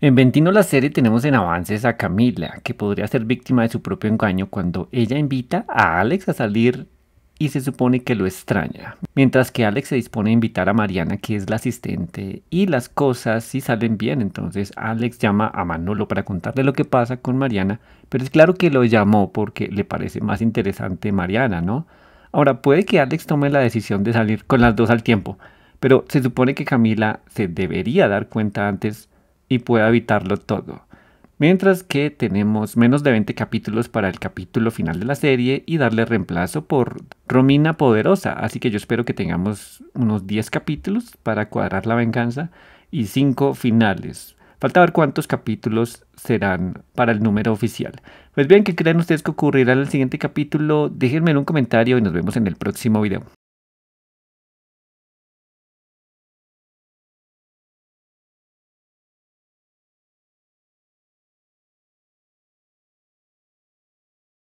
En Ventino la serie tenemos en avances a Camila, que podría ser víctima de su propio engaño cuando ella invita a Alex a salir y se supone que lo extraña, mientras que Alex se dispone a invitar a Mariana, que es la asistente, y las cosas sí salen bien, entonces Alex llama a Manolo para contarle lo que pasa con Mariana, pero es claro que lo llamó porque le parece más interesante Mariana, ¿no? Ahora puede que Alex tome la decisión de salir con las dos al tiempo, pero se supone que Camila se debería dar cuenta antes y pueda evitarlo todo. Mientras que tenemos menos de 20 capítulos para el capítulo final de la serie y darle reemplazo por Romina Poderosa. Así que yo espero que tengamos unos 10 capítulos para cuadrar la venganza y 5 finales. Falta ver cuántos capítulos serán para el número oficial. Pues bien, ¿qué creen ustedes que ocurrirá en el siguiente capítulo? Déjenme en un comentario y nos vemos en el próximo video.